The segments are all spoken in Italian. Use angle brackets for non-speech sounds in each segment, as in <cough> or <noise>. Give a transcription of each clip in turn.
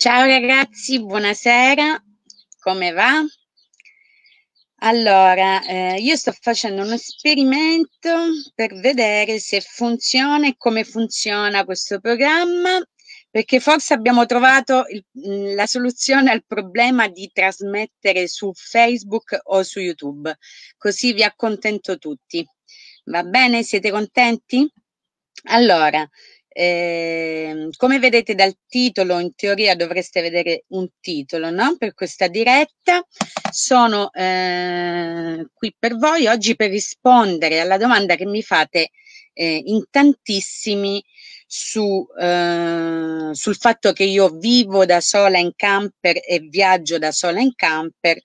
Ciao ragazzi, buonasera, come va? Allora, eh, io sto facendo un esperimento per vedere se funziona e come funziona questo programma, perché forse abbiamo trovato il, mm, la soluzione al problema di trasmettere su Facebook o su YouTube, così vi accontento tutti. Va bene? Siete contenti? Allora, eh, come vedete dal titolo, in teoria dovreste vedere un titolo no? per questa diretta. Sono eh, qui per voi oggi per rispondere alla domanda che mi fate eh, in tantissimi su, eh, sul fatto che io vivo da sola in camper e viaggio da sola in camper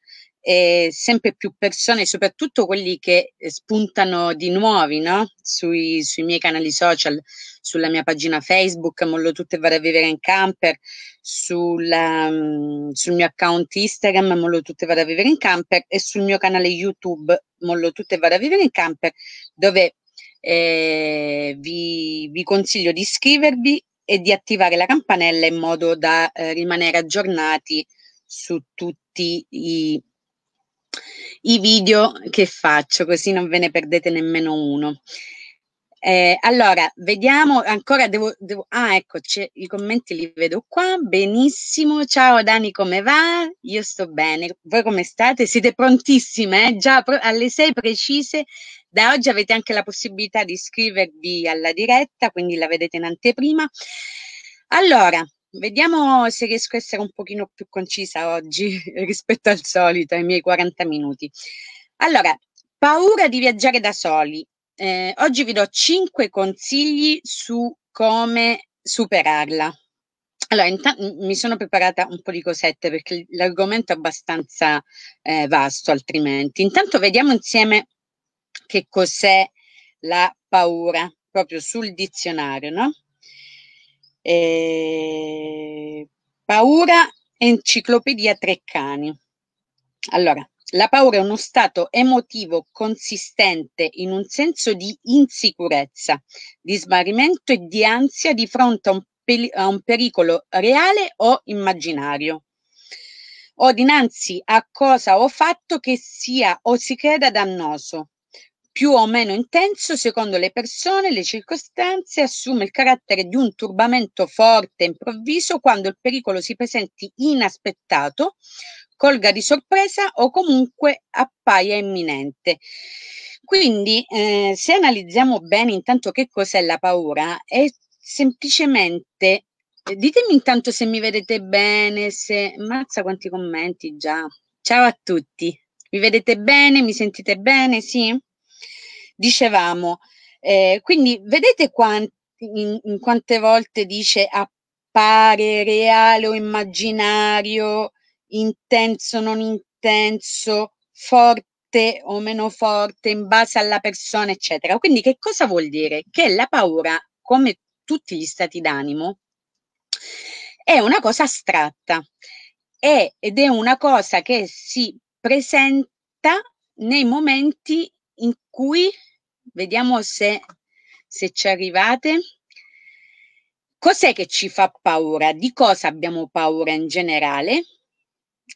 e sempre più persone, soprattutto quelli che eh, spuntano di nuovi no? sui, sui miei canali social, sulla mia pagina Facebook, Mollo Tutto e Vado a Vivere in Camper, sulla, mm, sul mio account Instagram, Mollo Tutto e Vado a Vivere in Camper e sul mio canale YouTube, Mollo Tutto e Vado a Vivere in Camper, dove eh, vi, vi consiglio di iscrivervi e di attivare la campanella in modo da eh, rimanere aggiornati su tutti i i video che faccio, così non ve ne perdete nemmeno uno. Eh, allora, vediamo ancora. Devo, devo ah, ecco, i commenti li vedo qua. Benissimo. Ciao Dani, come va? Io sto bene. Voi come state? Siete prontissime? Eh? Già pro alle sei precise. Da oggi avete anche la possibilità di iscrivervi alla diretta, quindi la vedete in anteprima. Allora, Vediamo se riesco a essere un pochino più concisa oggi <laughs> rispetto al solito, ai miei 40 minuti. Allora, paura di viaggiare da soli. Eh, oggi vi do 5 consigli su come superarla. Allora, intanto mi sono preparata un po' di cosette perché l'argomento è abbastanza eh, vasto altrimenti. Intanto vediamo insieme che cos'è la paura, proprio sul dizionario, no? Eh, paura, enciclopedia Treccani. Allora, la paura è uno stato emotivo consistente in un senso di insicurezza, di smarrimento e di ansia di fronte a un, a un pericolo reale o immaginario o dinanzi a cosa o fatto che sia o si creda dannoso più o meno intenso secondo le persone e le circostanze, assume il carattere di un turbamento forte e improvviso quando il pericolo si presenti inaspettato, colga di sorpresa o comunque appaia imminente. Quindi, eh, se analizziamo bene intanto che cos'è la paura, è semplicemente eh, ditemi intanto se mi vedete bene, se mazza quanti commenti già. Ciao a tutti. Mi vedete bene? Mi sentite bene? Sì? dicevamo. Eh, quindi vedete quanti, in, in quante volte dice appare reale o immaginario, intenso o non intenso, forte o meno forte, in base alla persona, eccetera. Quindi che cosa vuol dire? Che la paura, come tutti gli stati d'animo, è una cosa astratta è, ed è una cosa che si presenta nei momenti in cui Vediamo se, se ci arrivate. Cos'è che ci fa paura? Di cosa abbiamo paura in generale?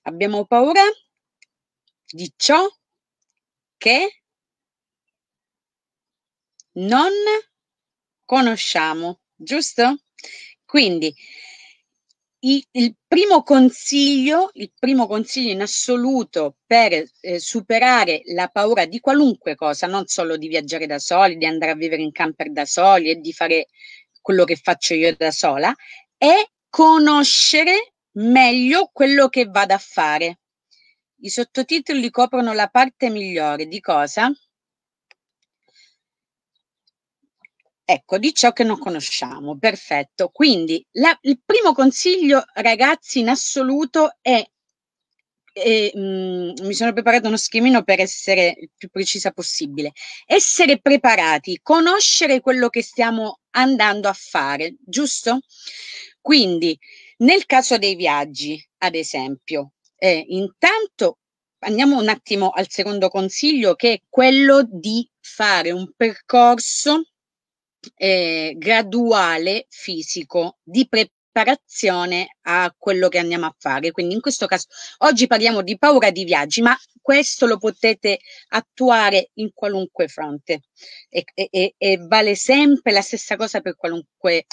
Abbiamo paura di ciò che non conosciamo, giusto? Quindi il, primo consiglio, il primo consiglio in assoluto per eh, superare la paura di qualunque cosa, non solo di viaggiare da soli, di andare a vivere in camper da soli e di fare quello che faccio io da sola, è conoscere meglio quello che vado a fare. I sottotitoli coprono la parte migliore di cosa? Ecco, di ciò che non conosciamo, perfetto. Quindi la, il primo consiglio, ragazzi, in assoluto è, e, mh, mm, mi sono preparato uno schemino per essere il più precisa possibile, essere preparati, conoscere quello che stiamo andando a fare, giusto? Quindi, nel caso dei viaggi, ad esempio, eh, intanto andiamo un attimo al secondo consiglio, che è quello di fare un percorso eh, graduale fisico di preparazione a quello che andiamo a fare. Quindi in questo caso oggi parliamo di paura di viaggi, ma questo lo potete attuare in qualunque fronte e, e, e vale sempre la stessa cosa per qualunque,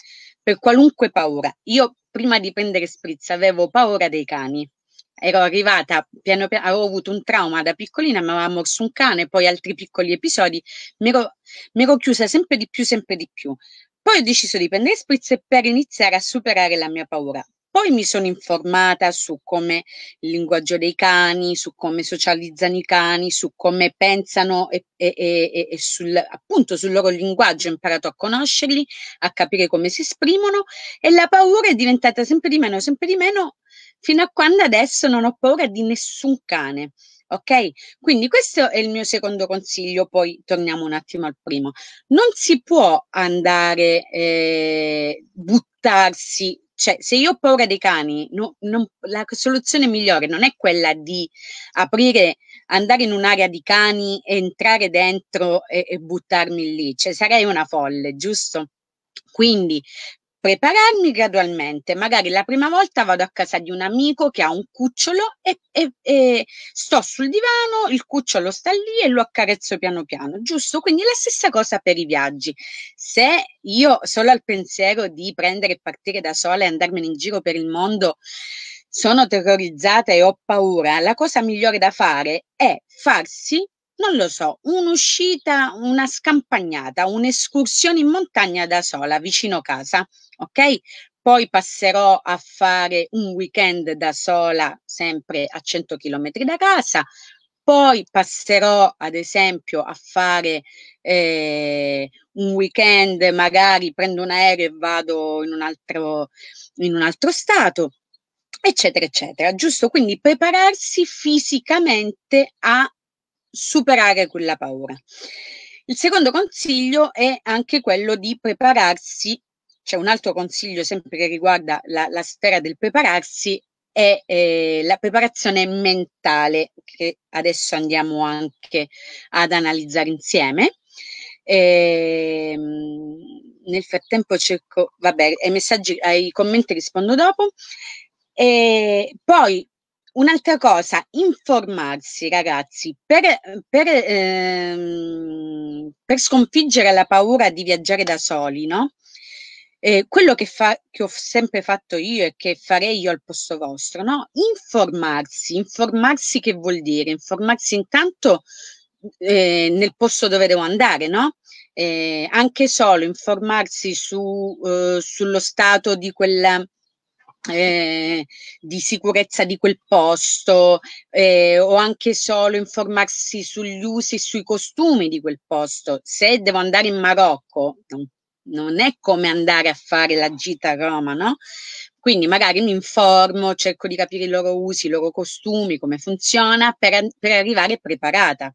per qualunque paura. Io prima di prendere Spritz avevo paura dei cani ero arrivata piano piano, avevo avuto un trauma da piccolina, mi aveva morso un cane, poi altri piccoli episodi, mi ero, mi ero chiusa sempre di più, sempre di più. Poi ho deciso di prendere spritz per iniziare a superare la mia paura. Poi mi sono informata su come il linguaggio dei cani, su come socializzano i cani, su come pensano e, e, e, e sul, appunto sul loro linguaggio, ho imparato a conoscerli, a capire come si esprimono e la paura è diventata sempre di meno, sempre di meno, fino a quando adesso non ho paura di nessun cane. Ok? Quindi questo è il mio secondo consiglio, poi torniamo un attimo al primo. Non si può andare, eh, buttarsi cioè, se io ho paura dei cani, no, non, la soluzione migliore non è quella di aprire, andare in un'area di cani, entrare dentro e, e buttarmi lì, cioè sarei una folle, giusto? Quindi prepararmi gradualmente, magari la prima volta vado a casa di un amico che ha un cucciolo e, e, e sto sul divano, il cucciolo sta lì e lo accarezzo piano piano, giusto? Quindi la stessa cosa per i viaggi. Se io solo al pensiero di prendere e partire da sola e andarmene in giro per il mondo sono terrorizzata e ho paura, la cosa migliore da fare è farsi non lo so, un'uscita, una scampagnata, un'escursione in montagna da sola vicino casa, ok? Poi passerò a fare un weekend da sola, sempre a 100 km da casa. Poi passerò, ad esempio, a fare eh, un weekend, magari prendo un aereo e vado in un altro, in un altro stato eccetera, eccetera, giusto? Quindi prepararsi fisicamente a superare quella paura. Il secondo consiglio è anche quello di prepararsi, c'è un altro consiglio sempre che riguarda la, la sfera del prepararsi, è eh, la preparazione mentale che adesso andiamo anche ad analizzare insieme. E, ehm, nel frattempo cerco, vabbè, ai messaggi, ai commenti rispondo dopo. E poi Un'altra cosa, informarsi ragazzi, per, per, ehm, per, sconfiggere la paura di viaggiare da soli, no? Eh, quello che, fa, che ho sempre fatto io e che farei io al posto vostro, no? Informarsi, informarsi che vuol dire? Informarsi intanto eh, nel posto dove devo andare, no? Eh, anche solo informarsi su, eh, sullo stato di quella eh, di sicurezza di quel posto eh, o anche solo informarsi sugli usi e sui costumi di quel posto. Se devo andare in Marocco, non è come andare a fare la gita a Roma, no? Quindi magari mi informo, cerco di capire i loro usi, i loro costumi, come funziona per, per arrivare preparata.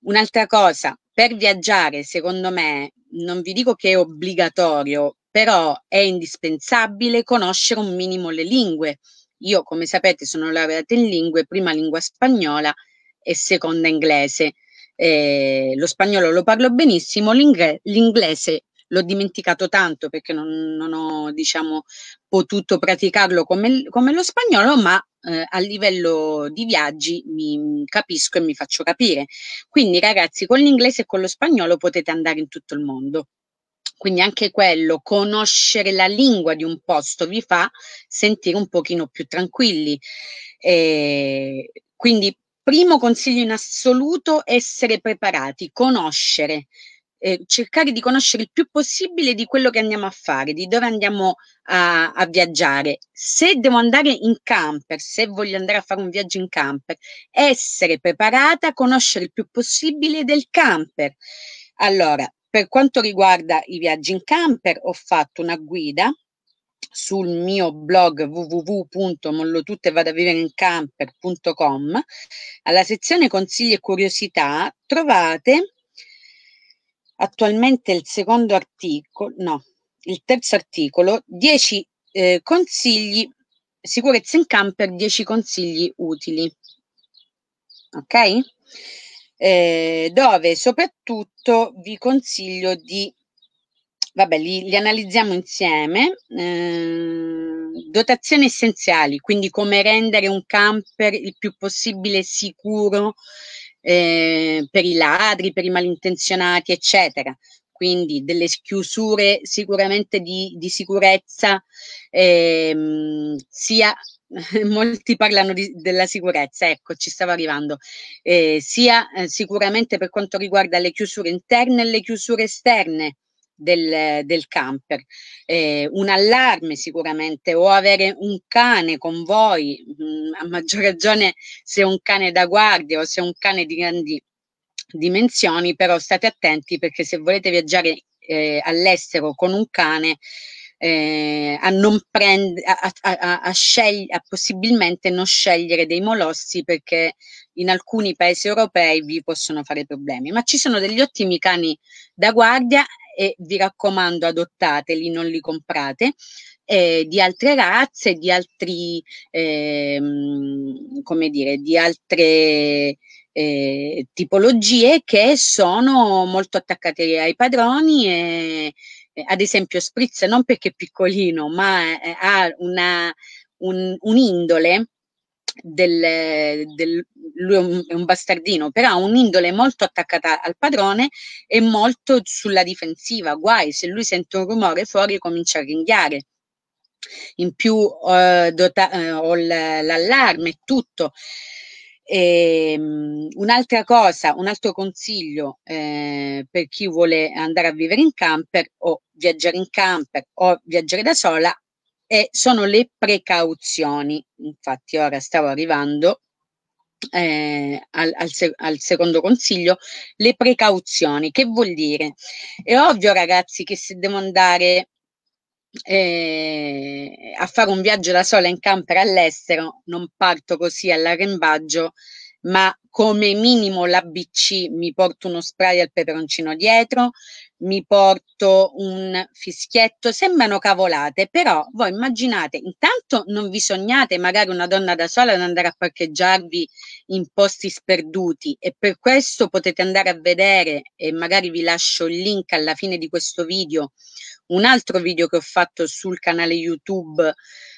Un'altra cosa, per viaggiare, secondo me, non vi dico che è obbligatorio, però è indispensabile conoscere un minimo le lingue. Io, come sapete, sono laureata in lingue, prima lingua spagnola e seconda inglese. Eh, lo spagnolo lo parlo benissimo, l'inglese l'ho dimenticato tanto perché non, non ho diciamo, potuto praticarlo come, come lo spagnolo, ma eh, a livello di viaggi mi mm, capisco e mi faccio capire. Quindi ragazzi, con l'inglese e con lo spagnolo potete andare in tutto il mondo. Quindi anche quello, conoscere la lingua di un posto vi fa sentire un pochino più tranquilli. E eh, quindi primo consiglio in assoluto, essere preparati, conoscere, eh, cercare di conoscere il più possibile di quello che andiamo a fare, di dove andiamo a, a, viaggiare. Se devo andare in camper, se voglio andare a fare un viaggio in camper, essere preparata, conoscere il più possibile del camper. Allora, per quanto riguarda i viaggi in camper, ho fatto una guida sul mio blog www.mollotutevadavivereincamper.com alla sezione consigli e curiosità trovate attualmente il secondo articolo, no, il terzo articolo, 10 eh, consigli, sicurezza in camper, 10 consigli utili. Ok? eh, dove soprattutto vi consiglio di, vabbè, li, li analizziamo insieme, eh, dotazioni essenziali, quindi come rendere un camper il più possibile sicuro eh, per i ladri, per i malintenzionati, eccetera quindi delle chiusure sicuramente di, di sicurezza ehm, sia <laughs> molti parlano di, della sicurezza, ecco, ci stavo arrivando, eh, sia eh, sicuramente per quanto riguarda le chiusure interne e le chiusure esterne del, del camper, eh, un allarme sicuramente o avere un cane con voi, mh, mm, a maggior ragione se è un cane da guardia o se è un cane di grandi dimensioni, però state attenti perché se volete viaggiare eh, all'estero con un cane eh, a, non prendere a, a, a, scegli- a possibilmente non scegliere dei molossi perché in alcuni paesi europei vi possono fare problemi. Ma ci sono degli ottimi cani da guardia e vi raccomando adottateli, non li comprate. Eh, di altre razze, di altri, eh, come dire, di altre eh, tipologie che sono molto attaccate ai padroni e, eh, ad esempio Spritz non perché è piccolino, ma eh, ha una, un, un'indole del, del, lui è un bastardino, però ha un'indole molto attaccata al padrone e molto sulla difensiva. Guai, se lui sente un rumore fuori comincia a ringhiare. In più eh, dota- eh, ho l'allarme e tutto. E, um, un'altra cosa, un altro consiglio eh, per chi vuole andare a vivere in camper o viaggiare in camper o viaggiare da sola è, sono le precauzioni. Infatti ora stavo arrivando eh, al, al, sec- al, secondo consiglio, le precauzioni. Che vuol dire? È ovvio ragazzi che se devo andare eh, a fare un viaggio da sola in camper all'estero, non parto così all'arrembaggio, ma come minimo l'ABC mi porto uno spray al peperoncino dietro, mi porto un fischietto, sembrano cavolate, però voi immaginate, intanto non vi sognate magari una donna da sola ad andare a parcheggiarvi in posti sperduti e per questo potete andare a vedere e magari vi lascio il link alla fine di questo video un altro video che ho fatto sul canale YouTube,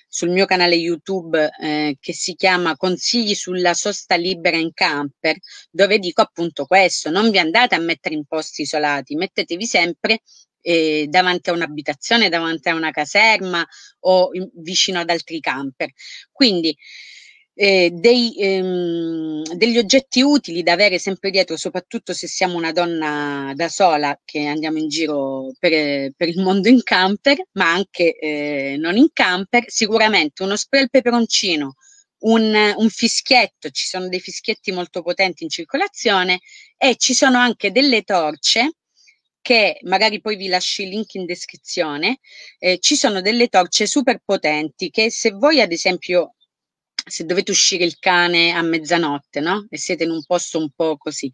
sul mio canale YouTube eh, che si chiama Consigli sulla sosta libera in camper, dove dico appunto questo, non vi andate a mettere in posti isolati, mettetevi sempre eh, davanti a un'abitazione, davanti a una caserma o in, vicino ad altri camper. Quindi eh, dei, ehm, degli oggetti utili da avere sempre dietro, soprattutto se siamo una donna da sola che andiamo in giro per, per il mondo in camper, ma anche eh, non in camper, sicuramente uno spray al peperoncino, un, un fischietto, ci sono dei fischietti molto potenti in circolazione e ci sono anche delle torce che magari poi vi lascio il link in descrizione, eh, ci sono delle torce super potenti che se voi ad esempio se dovete uscire il cane a mezzanotte, no? E siete in un posto un po' così.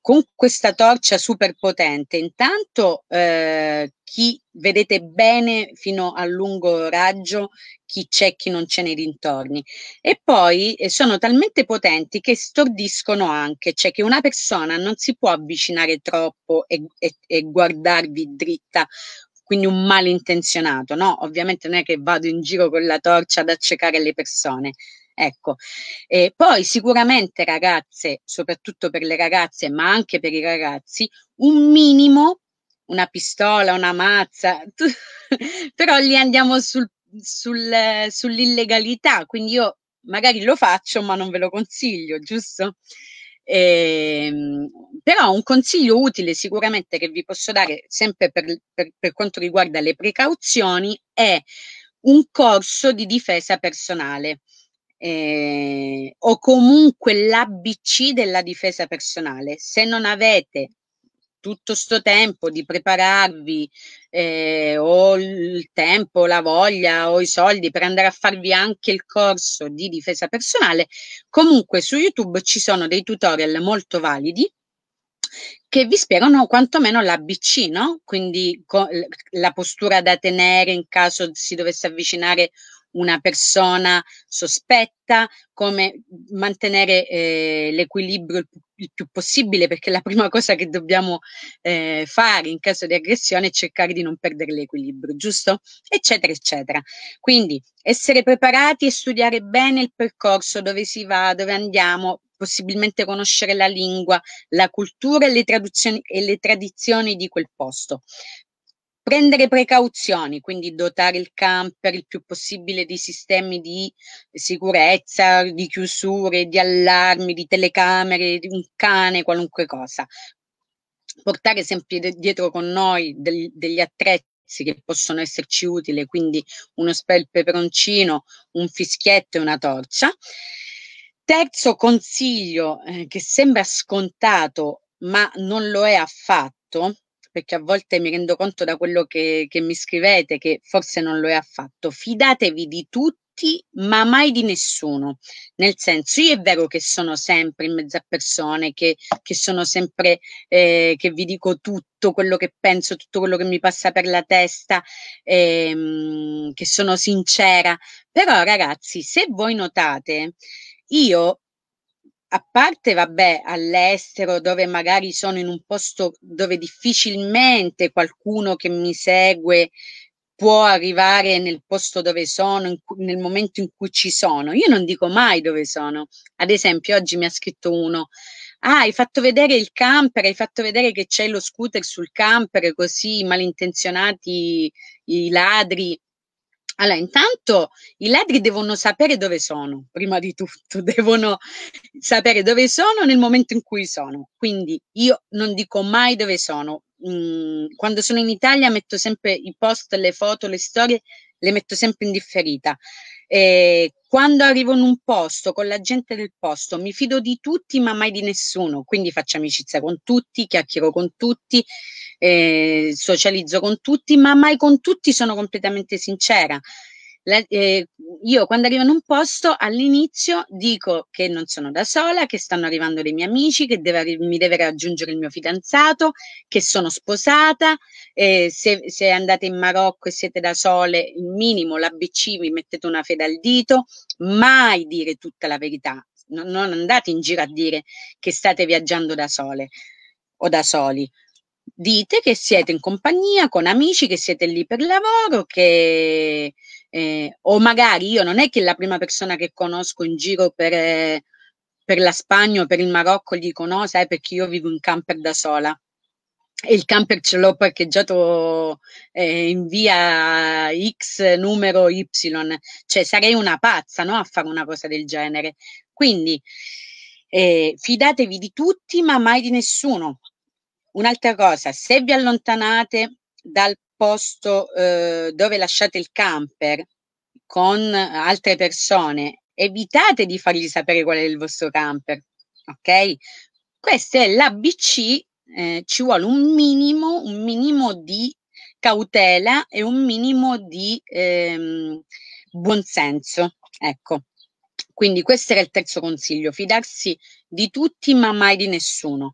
Con questa torcia super potente, intanto eh, chi vedete bene fino a lungo raggio, chi c'è, chi non c'è nei dintorni. E poi eh, sono talmente potenti che stordiscono anche, cioè che una persona non si può avvicinare troppo e, e, e guardarvi dritta quindi un malintenzionato, no? Ovviamente non è che vado in giro con la torcia ad accecare le persone, Ecco, eh, poi sicuramente ragazze, soprattutto per le ragazze, ma anche per i ragazzi, un minimo, una pistola, una mazza, <laughs> però lì andiamo sul, sul, sull'illegalità, quindi io magari lo faccio, ma non ve lo consiglio, giusto? Eh, però un consiglio utile sicuramente che vi posso dare sempre per, per, per quanto riguarda le precauzioni è un corso di difesa personale eh, o comunque l'ABC della difesa personale. Se non avete tutto sto tempo di prepararvi eh, o il tempo, la voglia o i soldi per andare a farvi anche il corso di difesa personale, comunque su YouTube ci sono dei tutorial molto validi che vi spiegano quantomeno l'ABC, no? Quindi co- la postura da tenere in caso si dovesse avvicinare una persona sospetta, come mantenere eh, l'equilibrio il, il, più possibile, perché la prima cosa che dobbiamo eh, fare in caso di aggressione è cercare di non perdere l'equilibrio, giusto? Eccetera, eccetera. Quindi essere preparati e studiare bene il percorso, dove si va, dove andiamo, possibilmente conoscere la lingua, la cultura e le, e le, tradizioni di quel posto. Prendere precauzioni, quindi dotare il camper il più possibile di sistemi di sicurezza, di chiusure, di allarmi, di telecamere, di un cane, qualunque cosa. Portare sempre dietro con noi del, degli attrezzi che possono esserci utili, quindi uno spell peperoncino, un fischietto e una torcia. Terzo consiglio eh, che sembra scontato ma non lo è affatto, perché a volte mi rendo conto da quello che, che mi scrivete che forse non lo è affatto. Fidatevi di tutti ma mai di nessuno. Nel senso, io è vero che sono sempre in mezzo a persone, che, che sono sempre, eh, che vi dico tutto quello che penso, tutto quello che mi passa per la testa, ehm, che sono sincera. Però, ragazzi, se voi notate, io a parte, vabbè, all'estero dove magari sono in un posto dove difficilmente qualcuno che mi segue può arrivare nel posto dove sono, cui, nel momento in cui ci sono. Io non dico mai dove sono. Ad esempio, oggi mi ha scritto uno, ah, hai fatto vedere il camper, hai fatto vedere che c'è lo scooter sul camper, così malintenzionati i ladri allora, intanto i ladri devono sapere dove sono, prima di tutto, <laughs> devono sapere dove sono nel momento in cui sono. Quindi io non dico mai dove sono. Mm, quando sono in Italia metto sempre i post, le foto, le storie, le metto sempre in differita. Eh, quando arrivo in un posto con la gente del posto mi fido di tutti ma mai di nessuno, quindi faccio amicizia con tutti, chiacchiero con tutti, eh, socializzo con tutti, ma mai con tutti sono completamente sincera. La, eh, io quando arrivo in un posto all'inizio dico che non sono da sola, che stanno arrivando dei miei amici, che deve, mi deve raggiungere il mio fidanzato, che sono sposata, eh, se, se, andate in Marocco e siete da sole, il minimo, l'ABC, vi mettete una fede al dito, mai dire tutta la verità, non, non andate in giro a dire che state viaggiando da sole o da soli, dite che siete in compagnia con amici, che siete lì per lavoro, che eh, o magari io non è che la prima persona che conosco in giro per, eh, per la Spagna o per il Marocco dico no, sai eh, perché io vivo in camper da sola e il camper ce l'ho parcheggiato eh, in via X numero Y, cioè sarei una pazza no, a fare una cosa del genere. Quindi eh, fidatevi di tutti, ma mai di nessuno. Un'altra cosa, se vi allontanate dal posto eh, dove lasciate il camper con altre persone, evitate di fargli sapere qual è il vostro camper, ok? Questa è l'ABC, eh, ci vuole un minimo, un minimo di cautela e un minimo di ehm, buonsenso, ecco. Quindi questo era il terzo consiglio, fidarsi di tutti ma mai di nessuno.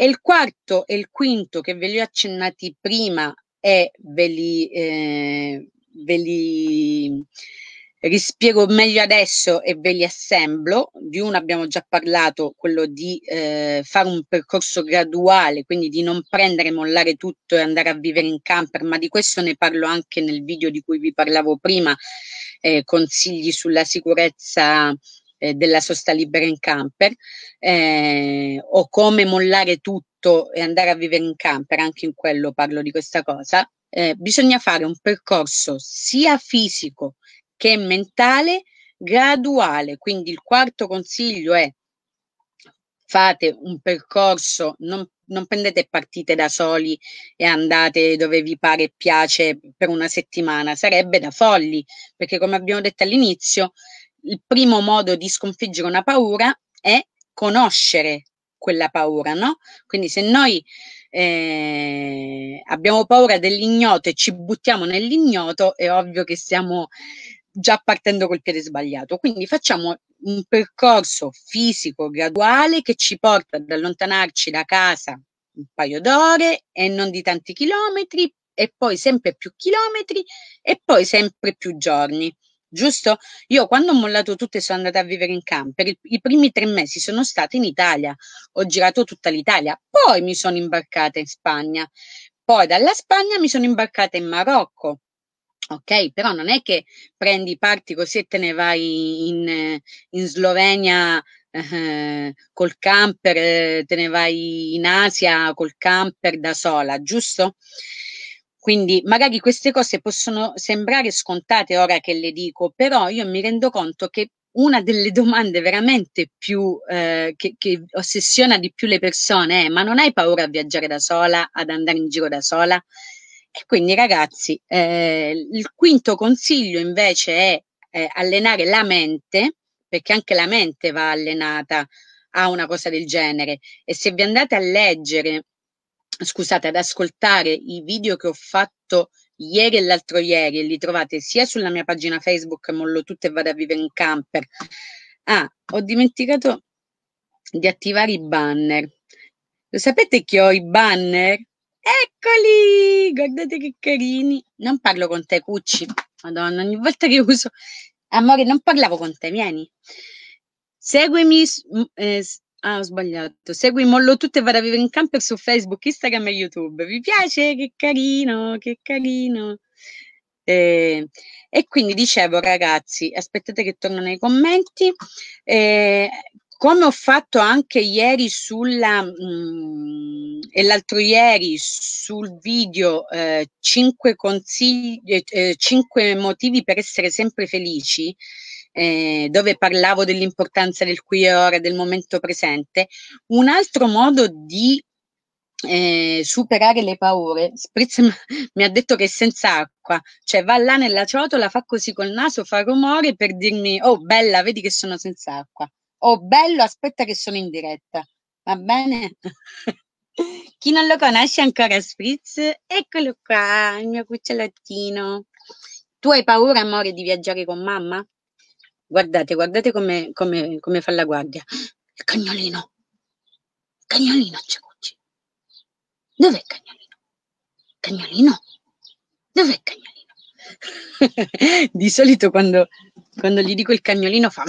E il quarto e il quinto che ve li ho accennati prima e ve li, eh, ve li rispiego meglio adesso e ve li assemblo. Di uno abbiamo già parlato, quello di eh, fare un percorso graduale, quindi di non prendere, mollare tutto e andare a vivere in camper, ma di questo ne parlo anche nel video di cui vi parlavo prima, eh, consigli sulla sicurezza eh, della sosta libera in camper eh, o come mollare tutto e andare a vivere in camper, anche in quello parlo di questa cosa, eh, bisogna fare un percorso sia fisico che mentale graduale, quindi il quarto consiglio è fate un percorso, non, non, prendete partite da soli e andate dove vi pare e piace per una settimana, sarebbe da folli, perché come abbiamo detto all'inizio, il primo modo di sconfiggere una paura è conoscere quella paura, no? Quindi se noi eh, abbiamo paura dell'ignoto e ci buttiamo nell'ignoto, è ovvio che stiamo già partendo col piede sbagliato. Quindi facciamo un percorso fisico graduale che ci porta ad allontanarci da casa un paio d'ore e non di tanti chilometri e poi sempre più chilometri e poi sempre più giorni giusto? Io quando ho mollato tutto e sono andata a vivere in camper, i primi tre mesi sono stata in Italia, ho girato tutta l'Italia, poi mi sono imbarcata in Spagna, poi dalla Spagna mi sono imbarcata in Marocco. Ok, però non è che prendi parti così e te ne vai in, in Slovenia eh, col camper, eh, te ne vai in Asia col camper da sola, giusto? Quindi magari queste cose possono sembrare scontate ora che le dico, però io mi rendo conto che una delle domande veramente più eh, che, che, ossessiona di più le persone è ma non hai paura a viaggiare da sola, ad andare in giro da sola? E quindi ragazzi, eh, il quinto consiglio invece è eh, allenare la mente, perché anche la mente va allenata a una cosa del genere. E se vi andate a leggere scusate, ad ascoltare i video che ho fatto ieri e l'altro ieri, li trovate sia sulla mia pagina Facebook Mollo tutto e vado a vivere in camper. Ah, ho dimenticato di attivare i banner. Lo sapete che ho i banner? Eccoli! Guardate che carini. Non parlo con te, Cucci. Madonna, ogni volta che uso... Amore, non parlavo con te, vieni. Seguimi, eh, Ah, ho sbagliato. Segui Mollo Tutto e Vado a Vivere in Camper su Facebook, Instagram e YouTube. Vi piace? Che carino, che carino. Eh, e quindi dicevo, ragazzi, aspettate che torno nei commenti. Eh, come ho fatto anche ieri sulla, mh, mm, e l'altro ieri sul video eh, 5 consigli, 5 eh, eh, motivi per essere sempre felici, eh, dove parlavo dell'importanza del qui e ora, del momento presente, un altro modo di eh, superare le paure. Spritz mi ha detto che è senza acqua, cioè va là nella ciotola, fa così col naso, fa rumore per dirmi: Oh, bella, vedi che sono senza acqua. Oh, bello, aspetta che sono in diretta. Va bene? <laughs> Chi non lo conosce ancora, Spritz, eccolo qua, il mio cucciolottino. Tu hai paura, amore, di viaggiare con mamma? Guardate, guardate come, come, come fa la guardia. Il cagnolino. Il cagnolino, Ciacucci. Dov'è il cagnolino? Cagnolino? Dov'è il cagnolino? <laughs> Di solito quando, quando gli dico il cagnolino fa... <laughs>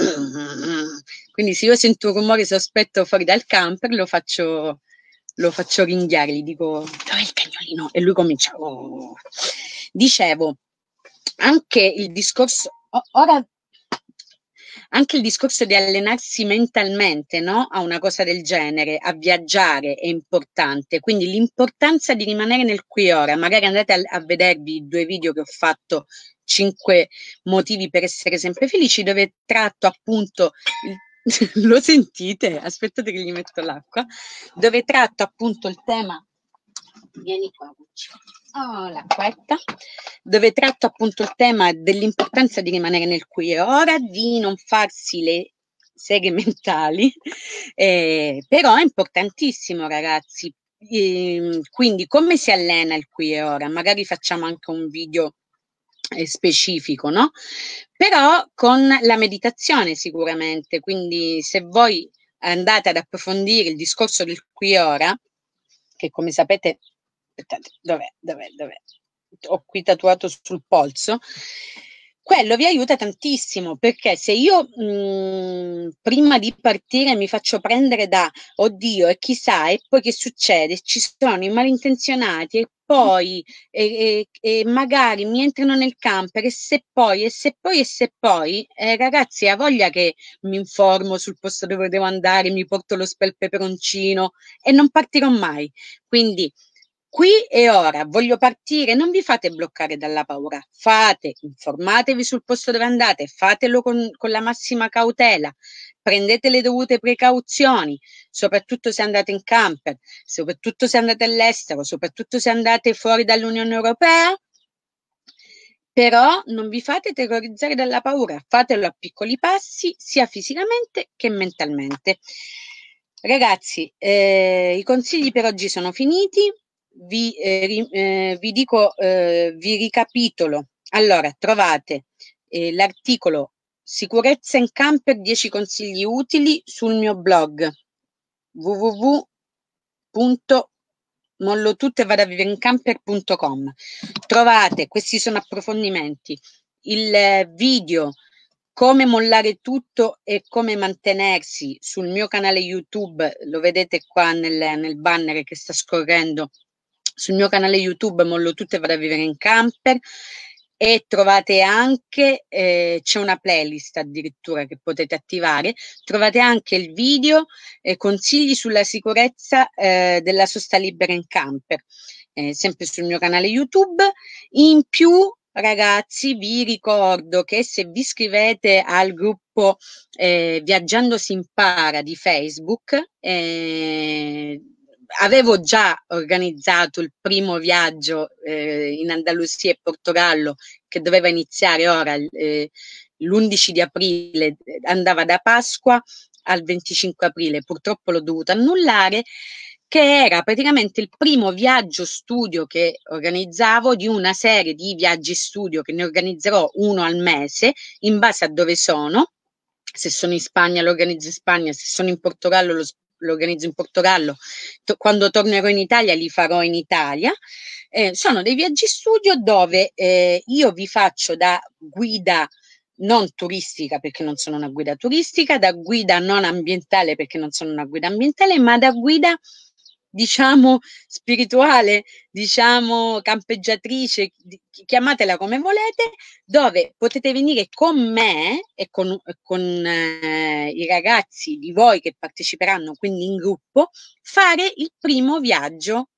Quindi se io sento un rumore sospetto fuori dal camper lo faccio, lo faccio ringhiare, gli dico dov'è il cagnolino? E lui comincia... Oh. Dicevo, anche il discorso... Ora anche il discorso di allenarsi mentalmente no? a una cosa del genere, a viaggiare è importante, quindi l'importanza di rimanere nel qui e ora, magari andate a, a vedervi i due video che ho fatto 5 motivi per essere sempre felici, dove tratto appunto <laughs> lo sentite? Aspettate che gli metto l'acqua, dove tratto appunto il tema. Vieni qua, Lucia. Oh, la quarta, dove tratto appunto il tema dell'importanza di rimanere nel qui e ora, di non farsi le seghe mentali, <laughs> eh, però è importantissimo ragazzi, eh, quindi come si allena il qui e ora? Magari facciamo anche un video eh, specifico, no? Però con la meditazione sicuramente, quindi se voi andate ad approfondire il discorso del qui e ora, che come sapete aspettate, dov'è, dov'è, dov'è? Ho qui tatuato sul polso. Quello vi aiuta tantissimo perché se io mh, mm, prima di partire mi faccio prendere da oddio e chissà e poi che succede, ci sono i malintenzionati e poi e, e, e magari mi entrano nel camper e se poi e se poi e se poi eh, ragazzi ha voglia che mi informo sul posto dove devo andare mi porto lo spel peperoncino e non partirò mai quindi Qui e ora voglio partire, non vi fate bloccare dalla paura, fate, informatevi sul posto dove andate, fatelo con, con, la massima cautela, prendete le dovute precauzioni, soprattutto se andate in camper, soprattutto se andate all'estero, soprattutto se andate fuori dall'Unione Europea, però non vi fate terrorizzare dalla paura, fatelo a piccoli passi, sia fisicamente che mentalmente. Ragazzi, eh, i consigli per oggi sono finiti vi, eh, eh, vi dico, eh, vi ricapitolo. Allora, trovate eh, l'articolo Sicurezza in camper 10 consigli utili sul mio blog www.mollotuttevandavivencamper.com. Trovate, questi sono approfondimenti, il eh, video come mollare tutto e come mantenersi sul mio canale YouTube, lo vedete qua nel, nel banner che sta scorrendo sul mio canale YouTube Mollo Tutto e Vado a Vivere in Camper e trovate anche, eh, c'è una playlist addirittura che potete attivare, trovate anche il video eh, consigli sulla sicurezza eh, della sosta libera in camper, eh, sempre sul mio canale YouTube. In più, ragazzi, vi ricordo che se vi iscrivete al gruppo eh, Viaggiando si impara di Facebook, eh, avevo già organizzato il primo viaggio eh, in Andalusia e Portogallo che doveva iniziare ora eh, l'11 di aprile, andava da Pasqua al 25 aprile, purtroppo l'ho dovuto annullare, che era praticamente il primo viaggio studio che organizzavo di una serie di viaggi studio che ne organizzerò uno al mese in base a dove sono se sono in Spagna lo organizzo in Spagna, se sono in Portogallo lo, lo organizzo in Portogallo, to- quando tornerò in Italia li farò in Italia. Eh, sono dei viaggi studio dove eh, io vi faccio da guida non turistica perché non sono una guida turistica, da guida non ambientale perché non sono una guida ambientale, ma da guida diciamo spirituale, diciamo campeggiatrice, chiamatela come volete, dove potete venire con me e con, con eh, i ragazzi di voi che parteciperanno quindi in gruppo, fare il primo viaggio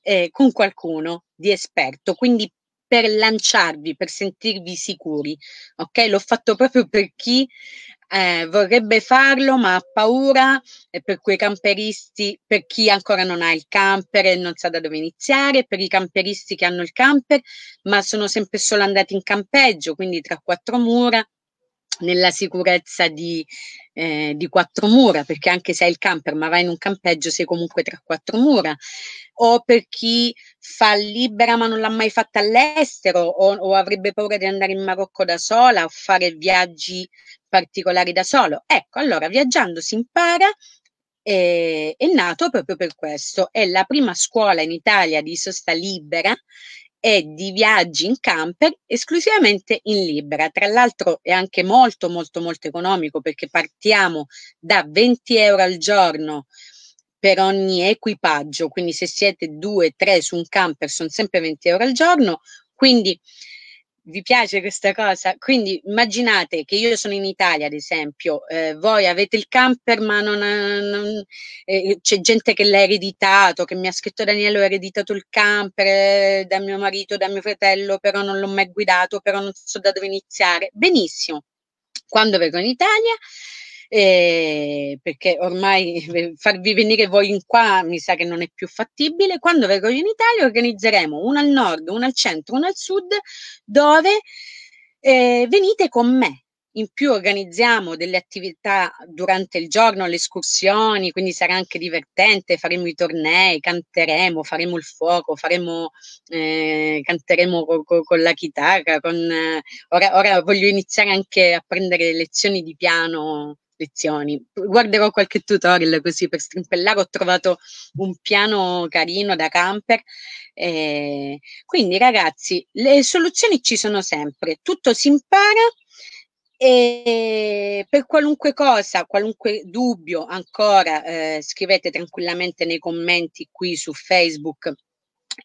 eh, con qualcuno di esperto, quindi per lanciarvi, per sentirvi sicuri, ok? L'ho fatto proprio per chi eh, vorrebbe farlo ma ha paura per quei camperisti, per chi ancora non ha il camper e non sa da dove iniziare, per i camperisti che hanno il camper ma sono sempre solo andati in campeggio, quindi tra quattro mura, nella sicurezza di, eh, di, quattro mura, perché anche se hai il camper ma vai in un campeggio sei comunque tra quattro mura, o per chi fa libera ma non l'ha mai fatta all'estero o, o avrebbe paura di andare in Marocco da sola o fare viaggi particolari da solo. Ecco, allora viaggiando si impara eh, è nato proprio per questo. È la prima scuola in Italia di sosta libera e di viaggi in camper esclusivamente in libera. Tra l'altro è anche molto molto molto economico perché partiamo da 20 euro al giorno per ogni equipaggio, quindi se siete due, tre su un camper sono sempre 20 euro al giorno, quindi vi piace questa cosa? Quindi immaginate che io sono in Italia, ad esempio, eh, voi avete il camper, ma non, non eh, c'è gente che l'ha ereditato, che mi ha scritto Daniele, ho ereditato il camper eh, da mio marito, da mio fratello, però non l'ho mai guidato, però non so da dove iniziare. Benissimo. Quando vengo in Italia, eh, perché ormai <laughs> farvi venire voi in qua mi sa che non è più fattibile. Quando verrò in Italia organizzeremo uno al nord, uno al centro, uno al sud, dove eh, venite con me. In più organizziamo delle attività durante il giorno, le escursioni, quindi sarà anche divertente, faremo i tornei, canteremo, faremo il fuoco, faremo, eh, canteremo co- co- con la chitarra. Con, eh, ora, ora, voglio iniziare anche a prendere lezioni di piano lezioni. Guarderò qualche tutorial così per strimpellare. Ho trovato un piano carino da camper. Eh, quindi, ragazzi, le soluzioni ci sono sempre. Tutto si impara. E eh, per qualunque cosa, qualunque dubbio ancora, eh, scrivete tranquillamente nei commenti qui su Facebook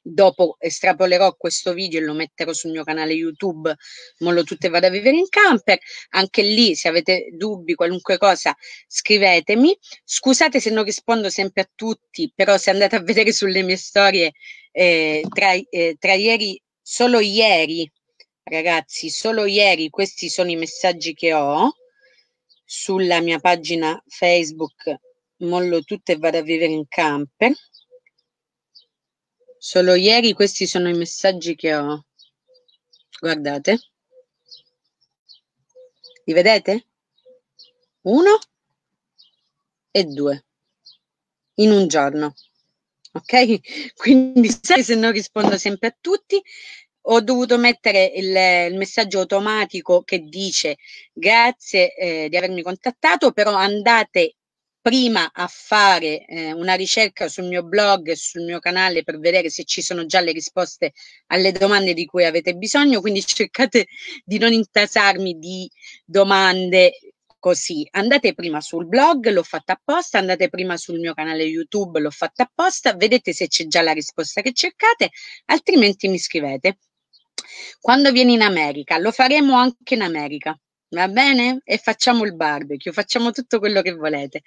dopo estrapolerò questo video e lo metterò sul mio canale YouTube, mollo tutte vado a vivere in camper, anche lì se avete dubbi, qualunque cosa, scrivetemi. Scusate se non rispondo sempre a tutti, però se andate a vedere sulle mie storie eh, tra, eh, tra ieri, solo ieri, ragazzi, solo ieri questi sono i messaggi che ho sulla mia pagina Facebook, mollo tutte e vado a vivere in camper Solo ieri questi sono i messaggi che ho. Guardate. Li vedete? Uno e due. In un giorno. Ok? <laughs> Quindi se non rispondo sempre a tutti, ho dovuto mettere il, il, messaggio automatico che dice grazie eh, di avermi contattato, però andate prima a fare eh, una ricerca sul mio blog e sul mio canale per vedere se ci sono già le risposte alle domande di cui avete bisogno, quindi <laughs> cercate di non intasarmi di domande così. Andate prima sul blog, l'ho fatta apposta, andate prima sul mio canale YouTube, l'ho fatta apposta, vedete se c'è già la risposta che cercate, altrimenti mi scrivete. Quando vieni in America, lo faremo anche in America va bene? E facciamo il barbecue, facciamo tutto quello che volete.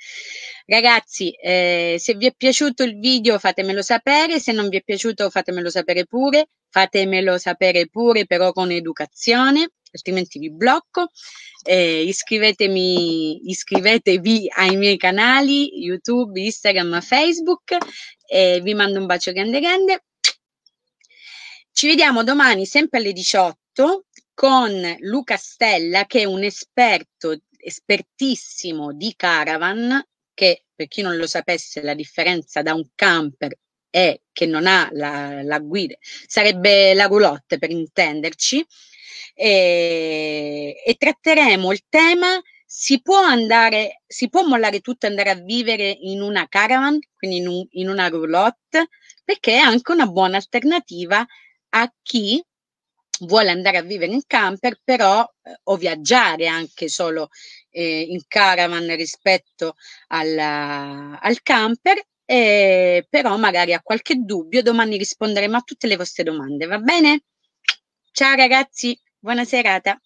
Ragazzi, eh, se vi è piaciuto il video fatemelo sapere, se non vi è piaciuto fatemelo sapere pure, fatemelo sapere pure però con educazione, altrimenti vi blocco. Eh, iscrivetevi ai miei canali YouTube, Instagram, Facebook. Eh, vi mando un bacio grande grande. Ci vediamo domani sempre alle 18 con Luca Stella che è un esperto, espertissimo di caravan, che per chi non lo sapesse la differenza da un camper è che non ha la, la guida, sarebbe la roulotte per intenderci, e, e tratteremo il tema si può andare, si può mollare tutto e andare a vivere in una caravan, quindi in, un, in, una roulotte, perché è anche una buona alternativa a chi vuole andare a vivere in camper, però eh, o viaggiare anche solo eh, in caravan rispetto alla, al camper, eh, però magari ha qualche dubbio, domani risponderemo a tutte le vostre domande, va bene? Ciao ragazzi, buona serata.